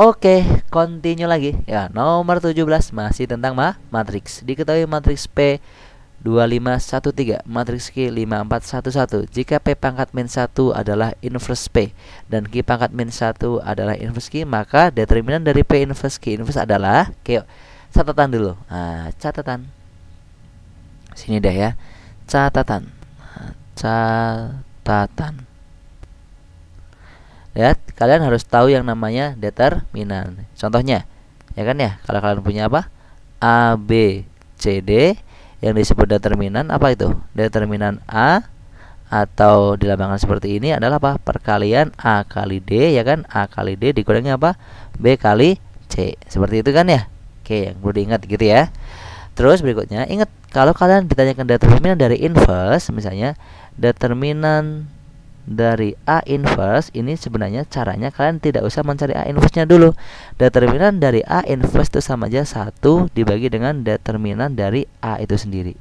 Oke, continue lagi. Ya, nomor 17 masih tentang ma matriks. Diketahui matriks P 2513, matriks Q 5411. Jika P pangkat min 1 adalah inverse P dan Q pangkat min 1 adalah inverse Q, maka determinan dari P inverse Q inverse adalah yuk, Catatan dulu. Nah, catatan. Sini deh ya. Catatan. Ah, catatan. Lihat kalian harus tahu yang namanya determinan. Contohnya, ya kan ya, kalau kalian punya apa? A, B, C, D yang disebut determinan apa itu? Determinan A atau di lapangan seperti ini adalah apa? Perkalian A kali D ya kan? A kali D dikurangi apa? B kali C. Seperti itu kan ya? Oke, yang perlu diingat gitu ya. Terus berikutnya, ingat kalau kalian ditanyakan determinan dari inverse misalnya determinan dari A inverse ini sebenarnya caranya kalian tidak usah mencari A inverse-nya dulu. Determinan dari A inverse itu sama aja 1 dibagi dengan determinan dari A itu sendiri.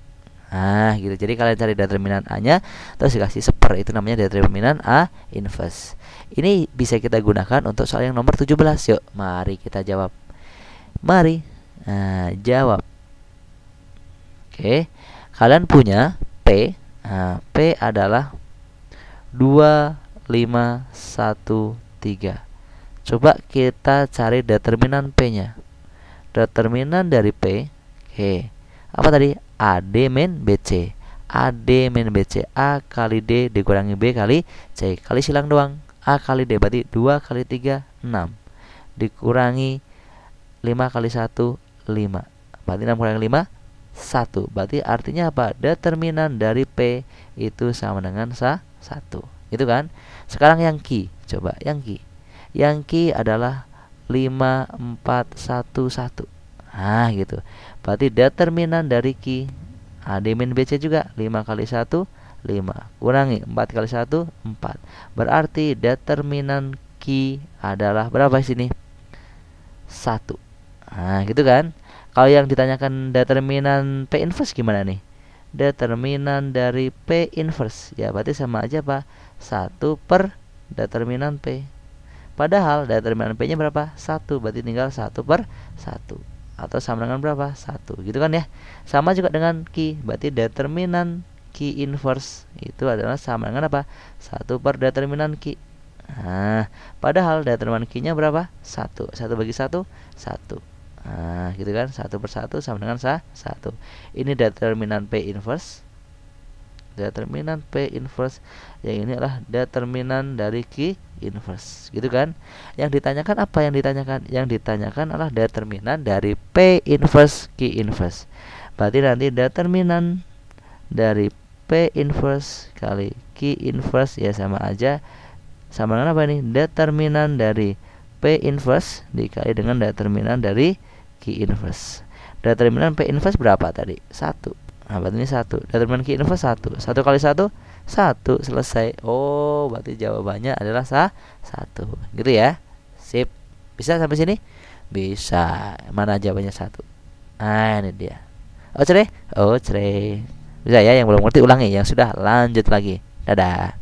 Nah, gitu. Jadi kalian cari determinan A-nya terus dikasih seper itu namanya determinan A inverse. Ini bisa kita gunakan untuk soal yang nomor 17 yuk. Mari kita jawab. Mari nah, jawab. Oke. Kalian punya P. Nah, P adalah 2513 coba kita cari determinan P nya determinan dari P Oke apa tadi AD min BC AD min BC A kali D dikurangi B kali C kali silang doang A kali D berarti 2 kali 3 6 dikurangi 5 kali 1 5 berarti 6 kurangi 5 1 berarti artinya apa determinan dari P itu sama dengan 1 satu itu kan sekarang yang ki coba yang ki yang ki adalah lima empat satu satu, nah gitu berarti determinan dari ki nah, AD min BC juga lima kali satu lima, kurangi empat kali satu empat, berarti determinan ki adalah berapa sini satu, nah gitu kan kalau yang ditanyakan determinan P inverse gimana nih determinan dari P inverse ya berarti sama aja Pak 1 per determinan P padahal determinan P nya berapa 1 berarti tinggal 1 per 1 atau sama dengan berapa 1 gitu kan ya sama juga dengan Q berarti determinan Q inverse itu adalah sama dengan apa 1 per determinan Q nah padahal determinan Q nya berapa 1 1 bagi 1 1 Nah, gitu kan satu persatu sama dengan sa satu. Ini determinan p inverse. Determinan p inverse yang ini adalah determinan dari q inverse, gitu kan? Yang ditanyakan apa yang ditanyakan? Yang ditanyakan adalah determinan dari p inverse q inverse. Berarti nanti determinan dari p inverse kali q inverse ya sama aja sama dengan apa ini? Determinan dari p inverse dikali dengan determinan dari key inverse determinan P inverse berapa tadi? 1 nah berarti ini 1 determinan key inverse 1 1 kali 1 1 selesai oh berarti jawabannya adalah 1 gitu ya sip bisa sampai sini? bisa mana jawabannya 1 nah ini dia oh cerai oh cerai bisa ya yang belum ngerti ulangi yang sudah lanjut lagi dadah